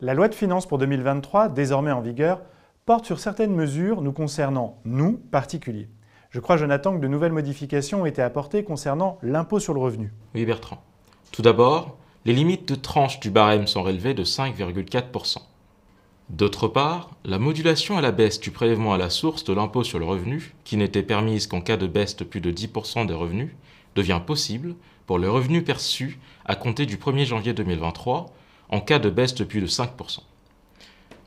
La loi de finances pour 2023, désormais en vigueur, porte sur certaines mesures nous concernant, nous, particuliers. Je crois, Jonathan, que de nouvelles modifications ont été apportées concernant l'impôt sur le revenu. Oui, Bertrand. Tout d'abord, les limites de tranche du barème sont relevées de 5,4%. D'autre part, la modulation à la baisse du prélèvement à la source de l'impôt sur le revenu, qui n'était permise qu'en cas de baisse de plus de 10% des revenus, devient possible pour les revenus perçus à compter du 1er janvier 2023 en cas de baisse de plus de 5%.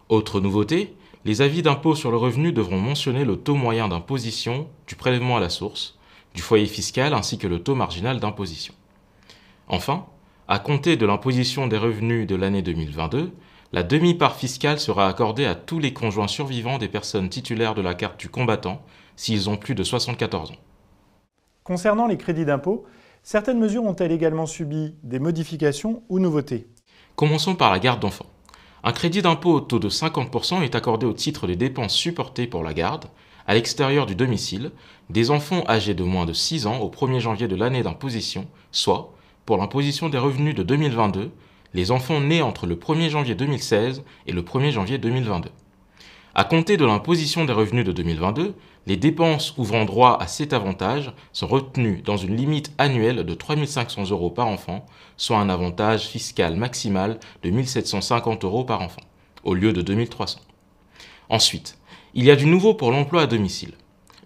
Autre nouveauté, les avis d'impôt sur le revenu devront mentionner le taux moyen d'imposition du prélèvement à la source, du foyer fiscal ainsi que le taux marginal d'imposition. Enfin, à compter de l'imposition des revenus de l'année 2022, la demi-part fiscale sera accordée à tous les conjoints survivants des personnes titulaires de la carte du combattant s'ils ont plus de 74 ans. Concernant les crédits d'impôt, certaines mesures ont-elles également subi des modifications ou nouveautés Commençons par la garde d'enfants. Un crédit d'impôt au taux de 50% est accordé au titre des dépenses supportées pour la garde, à l'extérieur du domicile, des enfants âgés de moins de 6 ans au 1er janvier de l'année d'imposition, soit, pour l'imposition des revenus de 2022, les enfants nés entre le 1er janvier 2016 et le 1er janvier 2022. À compter de l'imposition des revenus de 2022, les dépenses ouvrant droit à cet avantage sont retenues dans une limite annuelle de 3500 euros par enfant, soit un avantage fiscal maximal de 1750 euros par enfant, au lieu de 2300. Ensuite, il y a du nouveau pour l'emploi à domicile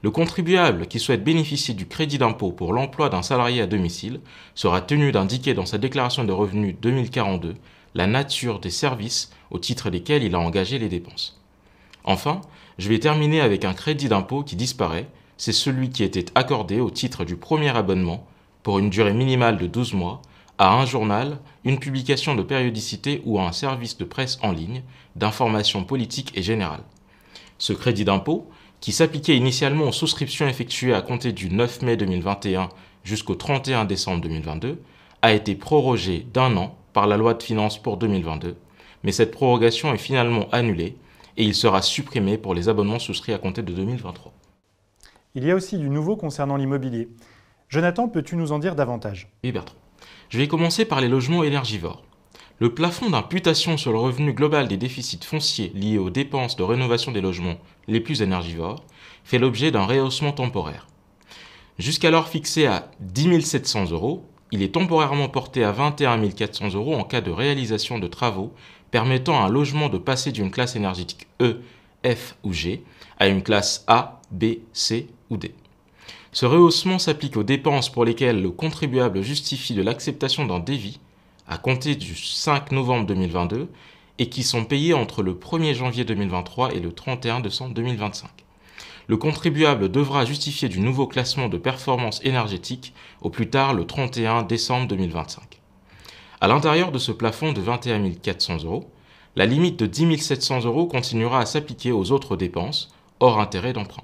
le contribuable qui souhaite bénéficier du crédit d'impôt pour l'emploi d'un salarié à domicile sera tenu d'indiquer dans sa déclaration de revenus 2042 la nature des services au titre desquels il a engagé les dépenses. Enfin, je vais terminer avec un crédit d'impôt qui disparaît, c'est celui qui était accordé au titre du premier abonnement, pour une durée minimale de 12 mois, à un journal, une publication de périodicité ou à un service de presse en ligne d'information politique et générale ce crédit d'impôt, qui s'appliquait initialement aux souscriptions effectuées à compter du 9 mai 2021 jusqu'au 31 décembre 2022, a été prorogé d'un an par la loi de finances pour 2022, mais cette prorogation est finalement annulée et il sera supprimé pour les abonnements souscrits à compter de 2023. Il y a aussi du nouveau concernant l'immobilier. Jonathan, peux-tu nous en dire davantage Oui Bertrand. Je vais commencer par les logements énergivores le plafond d'imputation sur le revenu global des déficits fonciers liés aux dépenses de rénovation des logements les plus énergivores fait l'objet d'un rehaussement temporaire. Jusqu'alors fixé à 10 700 euros, il est temporairement porté à 21 400 euros en cas de réalisation de travaux permettant à un logement de passer d'une classe énergétique E, F ou G à une classe A, B, C ou D. Ce rehaussement s'applique aux dépenses pour lesquelles le contribuable justifie de l'acceptation d'un débit à compter du 5 novembre 2022 et qui sont payés entre le 1er janvier 2023 et le 31 décembre 2025. Le contribuable devra justifier du nouveau classement de performance énergétique au plus tard le 31 décembre 2025. À l'intérieur de ce plafond de 21 400 euros, la limite de 10 700 euros continuera à s'appliquer aux autres dépenses, hors intérêt d'emprunt.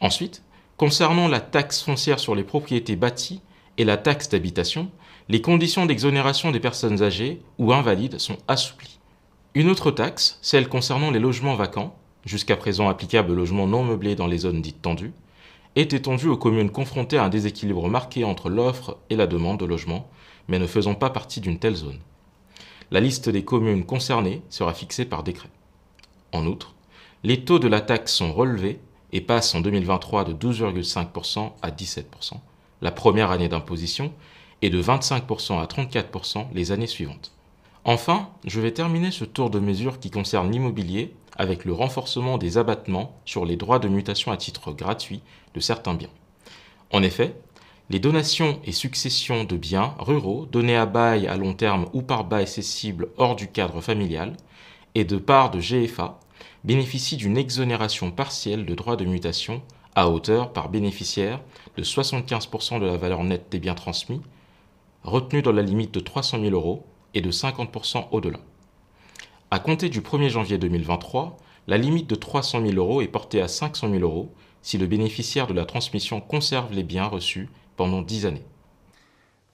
Ensuite, concernant la taxe foncière sur les propriétés bâties et la taxe d'habitation, les conditions d'exonération des personnes âgées ou invalides sont assouplies. Une autre taxe, celle concernant les logements vacants, jusqu'à présent applicable aux logements non meublés dans les zones dites tendues, est étendue aux communes confrontées à un déséquilibre marqué entre l'offre et la demande de logements, mais ne faisant pas partie d'une telle zone. La liste des communes concernées sera fixée par décret. En outre, les taux de la taxe sont relevés et passent en 2023 de 12,5% à 17%, la première année d'imposition, et de 25% à 34% les années suivantes. Enfin, je vais terminer ce tour de mesure qui concerne l'immobilier avec le renforcement des abattements sur les droits de mutation à titre gratuit de certains biens. En effet, les donations et successions de biens ruraux donnés à bail à long terme ou par bail cessible hors du cadre familial et de part de GFA bénéficient d'une exonération partielle de droits de mutation à hauteur par bénéficiaire de 75% de la valeur nette des biens transmis retenu dans la limite de 300 000 euros et de 50% au-delà. À compter du 1er janvier 2023, la limite de 300 000 euros est portée à 500 000 euros si le bénéficiaire de la transmission conserve les biens reçus pendant 10 années.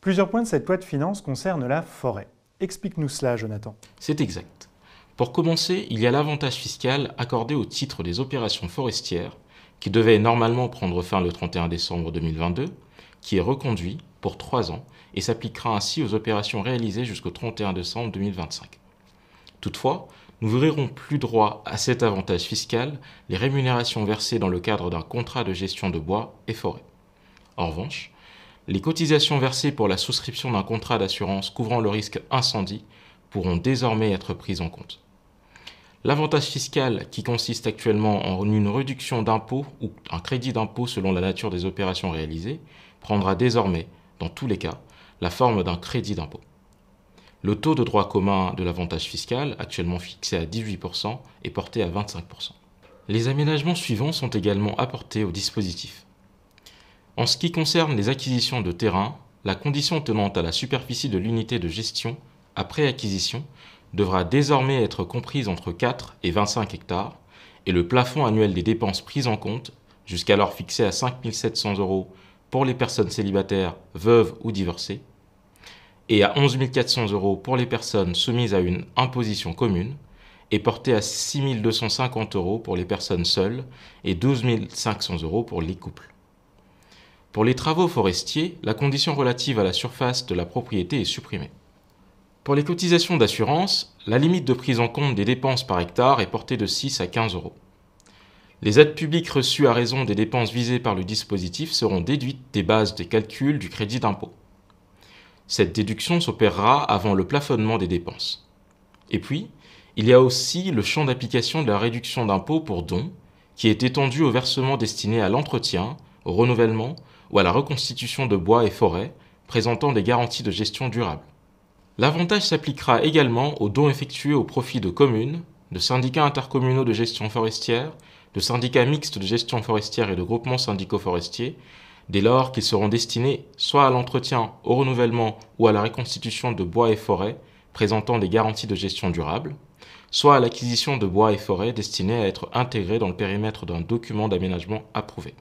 Plusieurs points de cette loi de finances concernent la forêt. Explique-nous cela, Jonathan. C'est exact. Pour commencer, il y a l'avantage fiscal accordé au titre des opérations forestières, qui devait normalement prendre fin le 31 décembre 2022, qui est reconduit pour 3 ans et s'appliquera ainsi aux opérations réalisées jusqu'au 31 décembre 2025. Toutefois, nous verrons plus droit à cet avantage fiscal les rémunérations versées dans le cadre d'un contrat de gestion de bois et forêts. En revanche, les cotisations versées pour la souscription d'un contrat d'assurance couvrant le risque incendie pourront désormais être prises en compte. L'avantage fiscal, qui consiste actuellement en une réduction d'impôt ou un crédit d'impôt selon la nature des opérations réalisées, prendra désormais dans tous les cas, la forme d'un crédit d'impôt. Le taux de droit commun de l'avantage fiscal, actuellement fixé à 18%, est porté à 25%. Les aménagements suivants sont également apportés au dispositif. En ce qui concerne les acquisitions de terrain, la condition tenant à la superficie de l'unité de gestion après acquisition devra désormais être comprise entre 4 et 25 hectares et le plafond annuel des dépenses prises en compte, jusqu'alors fixé à 5 700 euros pour les personnes célibataires, veuves ou divorcées, et à 11 400 euros pour les personnes soumises à une imposition commune, et portée à 6 250 euros pour les personnes seules et 12 500 euros pour les couples. Pour les travaux forestiers, la condition relative à la surface de la propriété est supprimée. Pour les cotisations d'assurance, la limite de prise en compte des dépenses par hectare est portée de 6 à 15 euros. Les aides publiques reçues à raison des dépenses visées par le dispositif seront déduites des bases des calculs du crédit d'impôt. Cette déduction s'opérera avant le plafonnement des dépenses. Et puis, il y a aussi le champ d'application de la réduction d'impôt pour dons, qui est étendu aux versements destinés à l'entretien, au renouvellement ou à la reconstitution de bois et forêts, présentant des garanties de gestion durable. L'avantage s'appliquera également aux dons effectués au profit de communes, de syndicats intercommunaux de gestion forestière de syndicats mixtes de gestion forestière et de groupements syndicaux forestiers, dès lors qu'ils seront destinés soit à l'entretien, au renouvellement ou à la reconstitution de bois et forêts présentant des garanties de gestion durable, soit à l'acquisition de bois et forêts destinés à être intégrés dans le périmètre d'un document d'aménagement approuvé.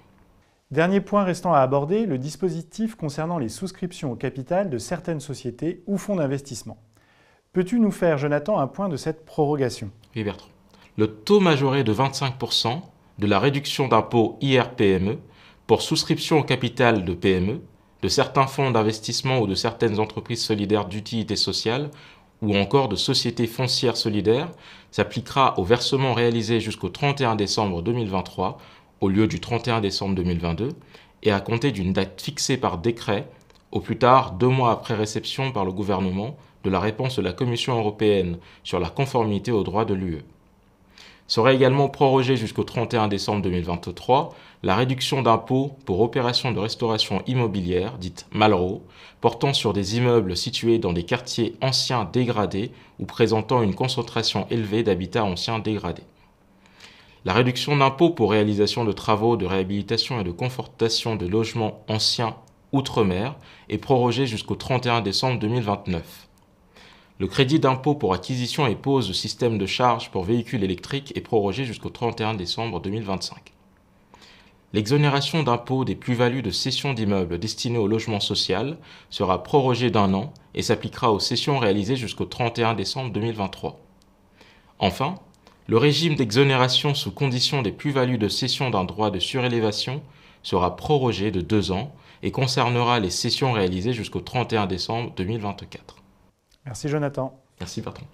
Dernier point restant à aborder, le dispositif concernant les souscriptions au capital de certaines sociétés ou fonds d'investissement. Peux-tu nous faire, Jonathan, un point de cette prorogation Oui, Bertrand le taux majoré de 25% de la réduction d'impôt IRPME pour souscription au capital de PME, de certains fonds d'investissement ou de certaines entreprises solidaires d'utilité sociale ou encore de sociétés foncières solidaires s'appliquera aux versements réalisés jusqu'au 31 décembre 2023 au lieu du 31 décembre 2022 et à compter d'une date fixée par décret au plus tard deux mois après réception par le gouvernement de la réponse de la Commission européenne sur la conformité aux droits de l'UE. Sera également prorogée jusqu'au 31 décembre 2023 la réduction d'impôts pour opérations de restauration immobilière, dite Malraux, portant sur des immeubles situés dans des quartiers anciens dégradés ou présentant une concentration élevée d'habitats anciens dégradés. La réduction d'impôts pour réalisation de travaux de réhabilitation et de confortation de logements anciens outre-mer est prorogée jusqu'au 31 décembre 2029. Le crédit d'impôt pour acquisition et pose de système de charge pour véhicules électriques est prorogé jusqu'au 31 décembre 2025. L'exonération d'impôt des plus-values de cession d'immeubles destinés au logement social sera prorogée d'un an et s'appliquera aux cessions réalisées jusqu'au 31 décembre 2023. Enfin, le régime d'exonération sous condition des plus-values de cession d'un droit de surélévation sera prorogé de deux ans et concernera les cessions réalisées jusqu'au 31 décembre 2024. Merci Jonathan. Merci Bertrand.